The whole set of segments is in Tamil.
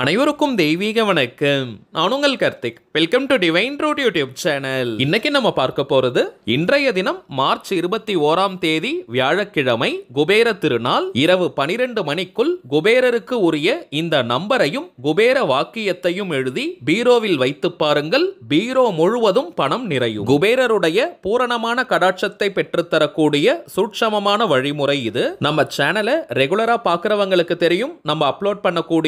அனைவருக்கும் தெய்வீக வணக்கம் நான் உங்கள் Karthik welcome to divine road YouTube channel இன்னைக்கு நம்ம பார்க்க போறது இன்றைய தினம் மார்ச் இருபத்தி ஓராம் தேதி வியாழக்கிழமை குபேர திருநாள் இரவு பனிரெண்டு மணிக்குள் குபேரருக்கு உரிய இந்த நம்பரையும் குபேர வாக்கியத்தையும் எழுதி பீரோவில் வைத்து பாருங்கள் பீரோ முழுவதும் பணம் நிறையும் குபேரருடைய பூரணமான கடாட்சத்தை பெற்றுத்தரக்கூடிய சூட்சமமான வழிமுறை இது நம்ம சேனலை ரெகுலரா பாக்குறவங்களுக்கு தெரியும் நம்ம அப்லோட் பண்ணக்கூடிய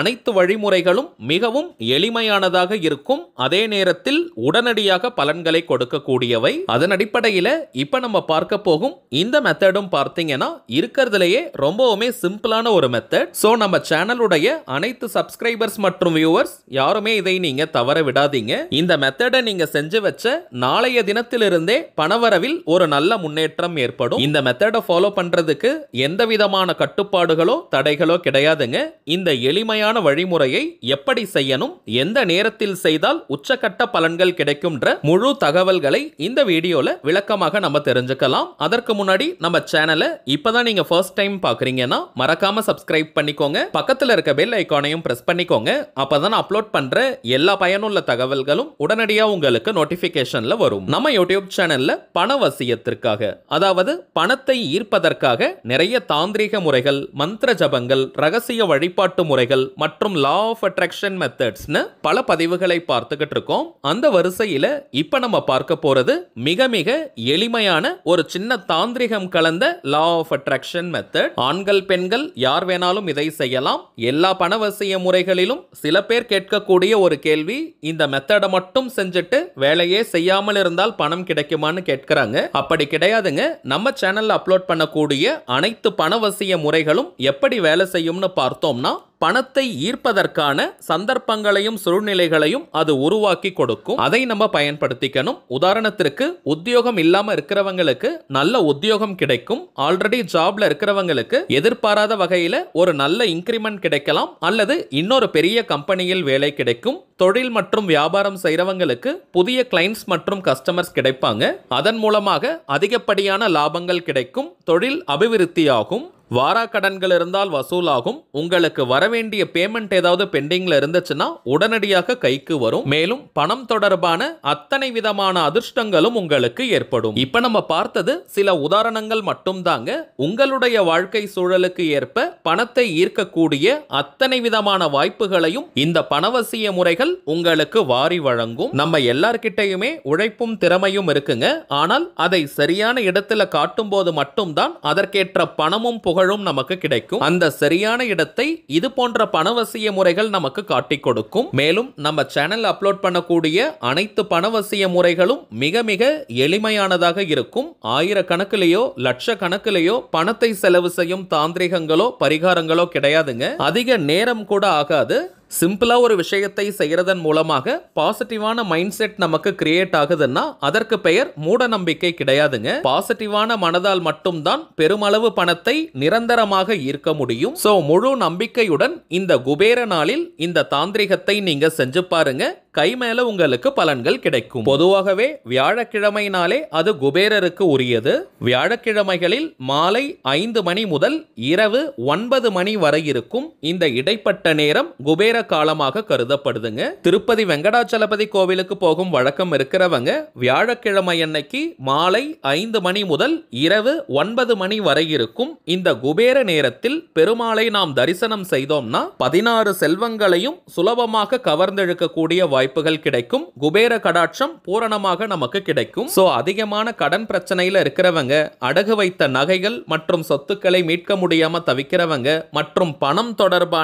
அனைத்து அனைத்து வழிமுறைகளும் மிகவும் எளிமையானதாக இருக்கும் அதே நேரத்தில் உடனடியாக பலன்களை கொடுக்கக்கூடியவை அதன் அடிப்படையில் இப்போ நம்ம பார்க்க போகும் இந்த மெத்தடும் பார்த்தீங்கன்னா இருக்கிறதுலையே ரொம்பவுமே சிம்பிளான ஒரு மெத்தட் ஸோ நம்ம சேனலுடைய அனைத்து சப்ஸ்கிரைபர்ஸ் மற்றும் வியூவர்ஸ் யாருமே இதை நீங்க தவற விடாதீங்க இந்த மெத்தடை நீங்க செஞ்சு வச்ச நாளைய தினத்திலிருந்தே பணவரவில் ஒரு நல்ல முன்னேற்றம் ஏற்படும் இந்த மெத்தடை ஃபாலோ பண்றதுக்கு எந்த விதமான கட்டுப்பாடுகளோ தடைகளோ கிடையாதுங்க இந்த எளிமையான வழி வழிமுறையை எப்படி செய்யணும் எந்த நேரத்தில் செய்தால் உச்சக்கட்ட பலன்கள் கிடைக்கும்ன்ற முழு தகவல்களை இந்த வீடியோல விளக்கமாக நம்ம தெரிஞ்சுக்கலாம் அதற்கு முன்னாடி நம்ம சேனலை இப்பதான் நீங்க ஃபர்ஸ்ட் டைம் பாக்குறீங்கன்னா மறக்காம சப்ஸ்கிரைப் பண்ணிக்கோங்க பக்கத்துல இருக்க பெல் ஐக்கானையும் பிரஸ் பண்ணிக்கோங்க அப்பதான் அப்லோட் பண்ற எல்லா பயனுள்ள தகவல்களும் உடனடியா உங்களுக்கு நோட்டிபிகேஷன்ல வரும் நம்ம யூடியூப் சேனல்ல பண வசியத்திற்காக அதாவது பணத்தை ஈர்ப்பதற்காக நிறைய தாந்திரிக முறைகள் மந்திர ஜபங்கள் ரகசிய வழிபாட்டு முறைகள் மற்றும் மற்றும் லா ஆஃப் அட்ராக்ஷன் மெத்தட்ஸ்னு பல பதிவுகளை பார்த்துக்கிட்டு இருக்கோம் அந்த வரிசையில் இப்போ நம்ம பார்க்க போகிறது மிக மிக எளிமையான ஒரு சின்ன தாந்திரிகம் கலந்த லா ஆஃப் அட்ராக்ஷன் மெத்தட் ஆண்கள் பெண்கள் யார் வேணாலும் இதை செய்யலாம் எல்லா பணவசிய முறைகளிலும் சில பேர் கேட்கக்கூடிய ஒரு கேள்வி இந்த மெத்தடை மட்டும் செஞ்சுட்டு வேலையே செய்யாமல் இருந்தால் பணம் கிடைக்குமான்னு கேட்கிறாங்க அப்படி கிடையாதுங்க நம்ம சேனலில் அப்லோட் பண்ணக்கூடிய அனைத்து பணவசிய முறைகளும் எப்படி வேலை செய்யும்னு பார்த்தோம்னா பணத்தை ஈர்ப்பதற்கான சந்தர்ப்பங்களையும் சூழ்நிலைகளையும் அது உருவாக்கி கொடுக்கும் அதை நம்ம பயன்படுத்திக்கணும் உதாரணத்திற்கு உத்தியோகம் இல்லாம இருக்கிறவங்களுக்கு நல்ல உத்தியோகம் கிடைக்கும் ஆல்ரெடி ஜாப்ல இருக்கிறவங்களுக்கு எதிர்பாராத வகையில ஒரு நல்ல இன்க்ரிமெண்ட் கிடைக்கலாம் அல்லது இன்னொரு பெரிய கம்பெனியில் வேலை கிடைக்கும் தொழில் மற்றும் வியாபாரம் செய்கிறவங்களுக்கு புதிய கிளைண்ட்ஸ் மற்றும் கஸ்டமர்ஸ் கிடைப்பாங்க அதன் மூலமாக அதிகப்படியான லாபங்கள் கிடைக்கும் தொழில் அபிவிருத்தியாகும் வாரா கடன்கள் இருந்தால் வசூலாகும் உங்களுக்கு வரவேண்டிய பேமெண்ட் ஏதாவது பெண்டிங்கில் இருந்துச்சுன்னா உடனடியாக கைக்கு வரும் மேலும் பணம் தொடர்பான அத்தனை விதமான அதிர்ஷ்டங்களும் உங்களுக்கு ஏற்படும் இப்போ நம்ம பார்த்தது சில உதாரணங்கள் மட்டும்தாங்க உங்களுடைய வாழ்க்கை சூழலுக்கு ஏற்ப பணத்தை ஈர்க்கக்கூடிய அத்தனை விதமான வாய்ப்புகளையும் இந்த பணவசிய முறைகள் உங்களுக்கு வாரி வழங்கும் நம்ம எல்லார்கிட்டையுமே உழைப்பும் திறமையும் இருக்குங்க ஆனால் அதை சரியான இடத்துல காட்டும் போது மட்டும்தான் அதற்கேற்ற பணமும் புகழும் புகழும் நமக்கு கிடைக்கும் அந்த சரியான இடத்தை இது போன்ற பணவசிய முறைகள் நமக்கு காட்டி கொடுக்கும் மேலும் நம்ம சேனல் அப்லோட் பண்ணக்கூடிய அனைத்து பணவசிய முறைகளும் மிக மிக எளிமையானதாக இருக்கும் ஆயிரக்கணக்கிலேயோ லட்சக்கணக்கிலேயோ பணத்தை செலவு செய்யும் தாந்திரிகங்களோ பரிகாரங்களோ கிடையாதுங்க அதிக நேரம் கூட ஆகாது சிம்பிளாக ஒரு விஷயத்தை செய்கிறதன் மூலமாக பாசிட்டிவான மைண்ட் செட் நமக்கு கிரியேட் ஆகுதுன்னா அதற்கு பெயர் மூட நம்பிக்கை கிடையாதுங்க பாசிட்டிவான மனதால் மட்டும்தான் பெருமளவு பணத்தை நிரந்தரமாக ஈர்க்க முடியும் ஸோ முழு நம்பிக்கையுடன் இந்த குபேர நாளில் இந்த தாந்திரிகத்தை நீங்க செஞ்சு பாருங்க கை மேல உங்களுக்கு பலன்கள் கிடைக்கும் பொதுவாகவே வியாழக்கிழமை நாளே அது குபேரருக்கு உரியது வியாழக்கிழமைகளில் மாலை ஐந்து மணி முதல் இரவு ஒன்பது மணி வரை இருக்கும் இந்த இடைப்பட்ட நேரம் குபேர காலமாக கருதப்படுதுங்க திருப்பதி வெங்கடாச்சலபதி கோவிலுக்கு போகும் வழக்கம் இருக்கிறவங்க வியாழக்கிழமை அன்னைக்கு மாலை ஐந்து மணி முதல் இரவு ஒன்பது மணி வரை இருக்கும் இந்த குபேர நேரத்தில் பெருமாளை நாம் தரிசனம் செய்தோம்னா பதினாறு செல்வங்களையும் சுலபமாக கவர்ந்தெழுக்கக்கூடிய வாய்ப்புகள் கிடைக்கும் குபேர கடாட்சம் பூரணமாக நமக்கு கிடைக்கும் சோ அதிகமான கடன் பிரச்சனையில இருக்கிறவங்க அடகு வைத்த நகைகள் மற்றும் சொத்துக்களை மீட்க முடியாம தவிக்கிறவங்க மற்றும் பணம் தொடர்பான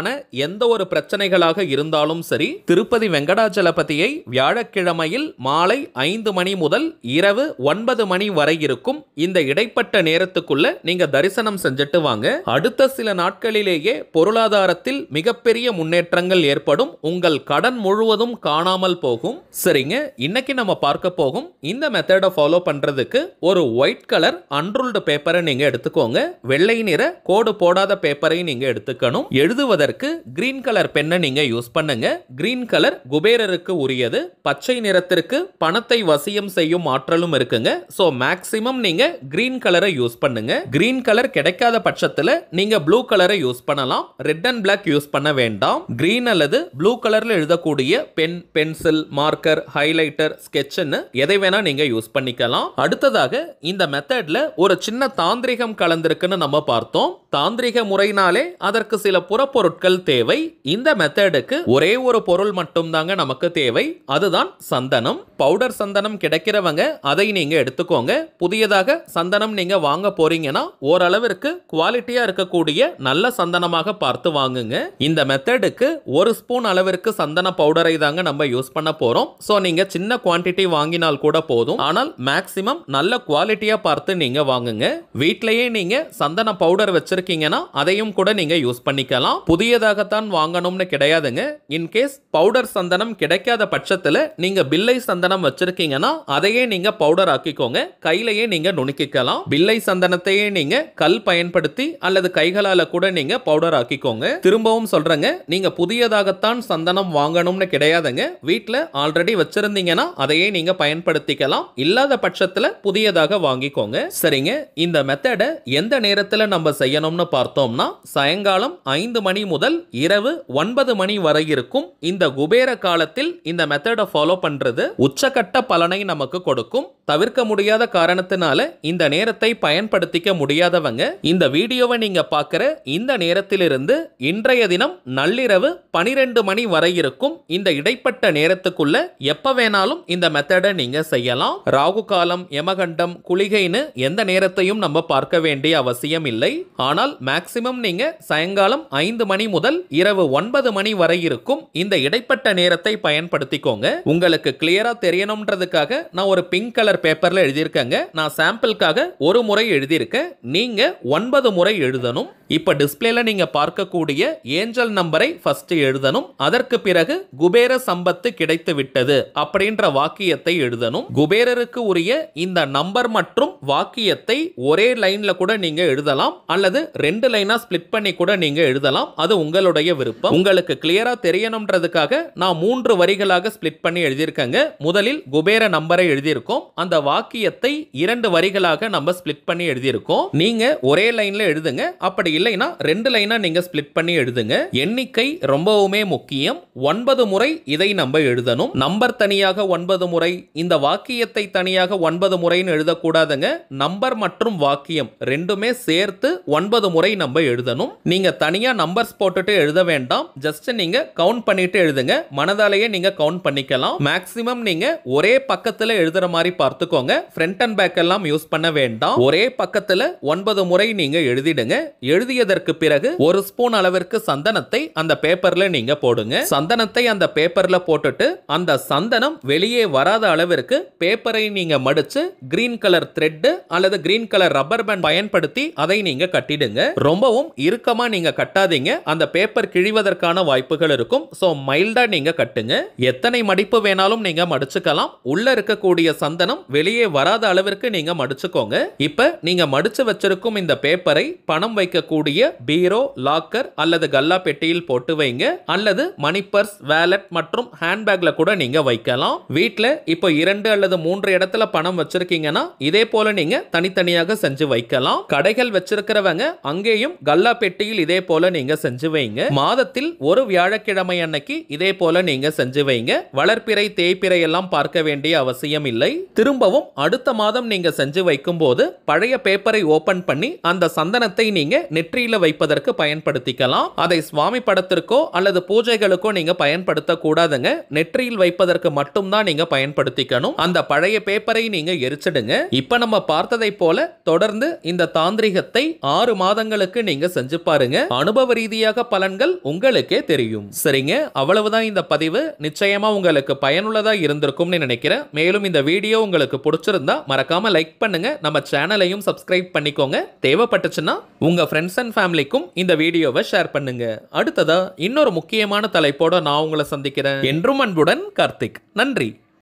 எந்த ஒரு பிரச்சனைகள் பக்தர்களாக இருந்தாலும் சரி திருப்பதி வெங்கடாச்சலபதியை வியாழக்கிழமையில் மாலை ஐந்து மணி முதல் இரவு ஒன்பது மணி வரை இருக்கும் இந்த இடைப்பட்ட நேரத்துக்குள்ள நீங்க தரிசனம் செஞ்சுட்டு வாங்க அடுத்த சில நாட்களிலேயே பொருளாதாரத்தில் மிகப்பெரிய முன்னேற்றங்கள் ஏற்படும் உங்கள் கடன் முழுவதும் காணாமல் போகும் சரிங்க இன்னைக்கு நம்ம பார்க்க போகும் இந்த மெத்தட ஃபாலோ பண்றதுக்கு ஒரு ஒயிட் கலர் அன்ரூல்டு பேப்பரை நீங்க எடுத்துக்கோங்க வெள்ளை நிற கோடு போடாத பேப்பரை நீங்க எடுத்துக்கணும் எழுதுவதற்கு கிரீன் கலர் பெண்ணை நீங்க நீங்கள் யூஸ் பண்ணுங்க கிரீன் கலர் குபேரருக்கு உரியது பச்சை நிறத்திற்கு பணத்தை வசியம் செய்யும் ஆற்றலும் இருக்குங்க ஸோ மேக்சிமம் நீங்கள் கிரீன் கலரை யூஸ் பண்ணுங்க கிரீன் கலர் கிடைக்காத பட்சத்தில் நீங்கள் ப்ளூ கலரை யூஸ் பண்ணலாம் ரெட் அண்ட் பிளாக் யூஸ் பண்ண வேண்டாம் கிரீன் அல்லது ப்ளூ கலரில் எழுதக்கூடிய பென் பென்சில் மார்க்கர் ஹைலைட்டர் ஸ்கெட்சுன்னு எதை வேணா நீங்கள் யூஸ் பண்ணிக்கலாம் அடுத்ததாக இந்த மெத்தடில் ஒரு சின்ன தாந்திரிகம் கலந்திருக்குன்னு நம்ம பார்த்தோம் தாந்திரிக முறையினாலே அதற்கு சில புறப்பொருட்கள் தேவை இந்த மெத்தட் மெத்தடுக்கு ஒரே ஒரு பொருள் மட்டும் தாங்க நமக்கு தேவை அதுதான் சந்தனம் பவுடர் சந்தனம் கிடைக்கிறவங்க அதை நீங்க எடுத்துக்கோங்க புதியதாக சந்தனம் நீங்க வாங்க போறீங்கன்னா ஓரளவிற்கு குவாலிட்டியா இருக்கக்கூடிய நல்ல சந்தனமாக பார்த்து வாங்குங்க இந்த மெத்தடுக்கு ஒரு ஸ்பூன் அளவிற்கு சந்தன பவுடரை தாங்க நம்ம யூஸ் பண்ண போறோம் ஸோ நீங்க சின்ன குவான்டிட்டி வாங்கினால் கூட போதும் ஆனால் மேக்சிமம் நல்ல குவாலிட்டியா பார்த்து நீங்க வாங்குங்க வீட்டிலேயே நீங்க சந்தன பவுடர் வச்சிருக்கீங்கன்னா அதையும் கூட நீங்க யூஸ் பண்ணிக்கலாம் புதியதாகத்தான் வாங்கணும்னு கிடையாது கிடையாதுங்க இன்கேஸ் பவுடர் சந்தனம் கிடைக்காத பட்சத்தில் நீங்கள் பில்லை சந்தனம் வச்சிருக்கீங்கன்னா அதையே நீங்கள் பவுடர் ஆக்கிக்கோங்க கையிலையே நீங்கள் நுணுக்கிக்கலாம் பில்லை சந்தனத்தையே நீங்கள் கல் பயன்படுத்தி அல்லது கைகளால் கூட நீங்கள் பவுடர் ஆக்கிக்கோங்க திரும்பவும் சொல்கிறேங்க நீங்கள் புதியதாகத்தான் சந்தனம் வாங்கணும்னு கிடையாதுங்க வீட்டில் ஆல்ரெடி வச்சிருந்தீங்கன்னா அதையே நீங்கள் பயன்படுத்திக்கலாம் இல்லாத பட்சத்தில் புதியதாக வாங்கிக்கோங்க சரிங்க இந்த மெத்தடை எந்த நேரத்தில் நம்ம செய்யணும்னு பார்த்தோம்னா சாயங்காலம் ஐந்து மணி முதல் இரவு ஒன்பது மணி மணி வரை இருக்கும் இந்த குபேர காலத்தில் இந்த மெத்தடை ஃபாலோ பண்ணுறது உச்சக்கட்ட பலனை நமக்கு கொடுக்கும் தவிர்க்க முடியாத காரணத்தினால இந்த நேரத்தை பயன்படுத்திக்க முடியாதவங்க இந்த வீடியோவை நீங்க பார்க்குற இந்த நேரத்திலிருந்து இன்றைய தினம் நள்ளிரவு பனிரெண்டு மணி வரை இருக்கும் இந்த இடைப்பட்ட நேரத்துக்குள்ள எப்ப வேணாலும் இந்த மெத்தடை நீங்க செய்யலாம் ராகு காலம் யமகண்டம் குளிகைன்னு எந்த நேரத்தையும் நம்ம பார்க்க வேண்டிய அவசியம் இல்லை ஆனால் மேக்சிமம் நீங்க சாயங்காலம் ஐந்து மணி முதல் இரவு ஒன்பது மணி வரை இருக்கும் இந்த இடைப்பட்ட நேரத்தை பயன்படுத்திக்கோங்க உங்களுக்கு கிளியரா தெரியணும்ன்றதுக்காக நான் ஒரு பிங்க் கலர் கலர் பேப்பரில் எழுதியிருக்கேங்க நான் சாம்பிளுக்காக ஒரு முறை எழுதியிருக்கேன் நீங்கள் ஒன்பது முறை எழுதணும் இப்போ டிஸ்பிளேல நீங்கள் பார்க்கக்கூடிய ஏஞ்சல் நம்பரை ஃபஸ்ட்டு எழுதணும் அதற்கு பிறகு குபேர சம்பத்து கிடைத்து விட்டது அப்படின்ற வாக்கியத்தை எழுதணும் குபேரருக்கு உரிய இந்த நம்பர் மற்றும் வாக்கியத்தை ஒரே லைனில் கூட நீங்கள் எழுதலாம் அல்லது ரெண்டு லைனாக ஸ்பிளிட் பண்ணி கூட நீங்கள் எழுதலாம் அது உங்களுடைய விருப்பம் உங்களுக்கு கிளியராக தெரியணுன்றதுக்காக நான் மூன்று வரிகளாக ஸ்பிளிட் பண்ணி எழுதியிருக்கேங்க முதலில் குபேர நம்பரை எழுதியிருக்கோம் அந்த வாக்கியத்தை இரண்டு வரிகளாக நம்ம ஸ்பிளிட் பண்ணி எழுதியிருக்கோம் நீங்க ஒரே லைன்ல எழுதுங்க அப்படி இல்லைன்னா ரெண்டு லைனா நீங்க ஸ்பிளிட் பண்ணி எழுதுங்க எண்ணிக்கை ரொம்பவுமே முக்கியம் ஒன்பது முறை இதை நம்ம எழுதணும் நம்பர் தனியாக ஒன்பது முறை இந்த வாக்கியத்தை தனியாக ஒன்பது முறைன்னு எழுதக்கூடாதுங்க நம்பர் மற்றும் வாக்கியம் ரெண்டுமே சேர்த்து ஒன்பது முறை நம்ம எழுதணும் நீங்க தனியா நம்பர்ஸ் போட்டுட்டு எழுத வேண்டாம் ஜஸ்ட் நீங்க கவுண்ட் பண்ணிட்டு எழுதுங்க மனதாலேயே நீங்க கவுண்ட் பண்ணிக்கலாம் மேக்சிமம் நீங்க ஒரே பக்கத்துல எழுதுற மாதிரி பார்த்து பார்த்துக்கோங்க ஃப்ரண்ட் அண்ட் பேக் எல்லாம் யூஸ் பண்ண வேண்டாம் ஒரே பக்கத்துல ஒன்பது முறை நீங்க எழுதிடுங்க எழுதியதற்கு பிறகு ஒரு ஸ்பூன் அளவிற்கு சந்தனத்தை அந்த பேப்பர்ல நீங்க போடுங்க சந்தனத்தை அந்த பேப்பர்ல போட்டுட்டு அந்த சந்தனம் வெளியே வராத அளவிற்கு பேப்பரை நீங்க மடிச்சு கிரீன் கலர் த்ரெட் அல்லது கிரீன் கலர் ரப்பர் பேண்ட் பயன்படுத்தி அதை நீங்க கட்டிடுங்க ரொம்பவும் இறுக்கமா நீங்க கட்டாதீங்க அந்த பேப்பர் கிழிவதற்கான வாய்ப்புகள் இருக்கும் சோ மைல்டா நீங்க கட்டுங்க எத்தனை மடிப்பு வேணாலும் நீங்க மடிச்சுக்கலாம் உள்ள இருக்கக்கூடிய சந்தனம் வெளியே வராத அளவிற்கு நீங்க மடிச்சுக்கோங்க இப்ப நீங்க மடிச்சு வச்சிருக்கும் இந்த பேப்பரை பணம் வைக்கக்கூடிய பீரோ லாக்கர் அல்லது கல்லா பெட்டியில் போட்டு வைங்க அல்லது மணி பர்ஸ் வேலட் மற்றும் ஹேண்ட்பேக்ல கூட நீங்க வைக்கலாம் வீட்டுல இப்ப இரண்டு அல்லது மூன்று இடத்துல பணம் வச்சிருக்கீங்கன்னா இதே போல நீங்க தனித்தனியாக செஞ்சு வைக்கலாம் கடைகள் வச்சிருக்கிறவங்க அங்கேயும் கல்லா பெட்டியில் இதே போல நீங்க செஞ்சு வைங்க மாதத்தில் ஒரு வியாழக்கிழமை அன்னைக்கு இதே போல நீங்க செஞ்சு வைங்க வளர்ப்பிறை தேய்ப்பிறை எல்லாம் பார்க்க வேண்டிய அவசியம் இல்லை திரு திரும்பவும் அடுத்த மாதம் நீங்க செஞ்சு வைக்கும்போது பழைய பேப்பரை ஓபன் பண்ணி அந்த சந்தனத்தை நீங்க நெற்றியில வைப்பதற்கு பயன்படுத்திக்கலாம் அதை சுவாமி படத்திற்கோ அல்லது பூஜைகளுக்கோ நீங்க பயன்படுத்த கூடாதுங்க நெற்றியில் வைப்பதற்கு மட்டும்தான் நீங்க பயன்படுத்திக்கணும் அந்த பழைய பேப்பரை நீங்க எரிச்சிடுங்க இப்ப நம்ம பார்த்ததை போல தொடர்ந்து இந்த தாந்திரிகத்தை ஆறு மாதங்களுக்கு நீங்க செஞ்சு பாருங்க அனுபவ ரீதியாக பலன்கள் உங்களுக்கே தெரியும் சரிங்க அவ்வளவுதான் இந்த பதிவு நிச்சயமா உங்களுக்கு பயனுள்ளதா இருந்திருக்கும்னு நினைக்கிறேன் மேலும் இந்த வீடியோ உங்களுக்கு உங்களுக்கு பிடிச்சிருந்தா மறக்காம லைக் பண்ணுங்க நம்ம சேனலையும் சப்ஸ்கிரைப் பண்ணிக்கோங்க தேவைப்பட்டுச்சுன்னா உங்க ஃப்ரெண்ட்ஸ் அண்ட் ஃபேமிலிக்கும் இந்த வீடியோவை ஷேர் பண்ணுங்க அடுத்ததா இன்னொரு முக்கியமான தலைப்போட நான் உங்களை சந்திக்கிறேன் என்றும் அன்புடன் கார்த்திக் நன்றி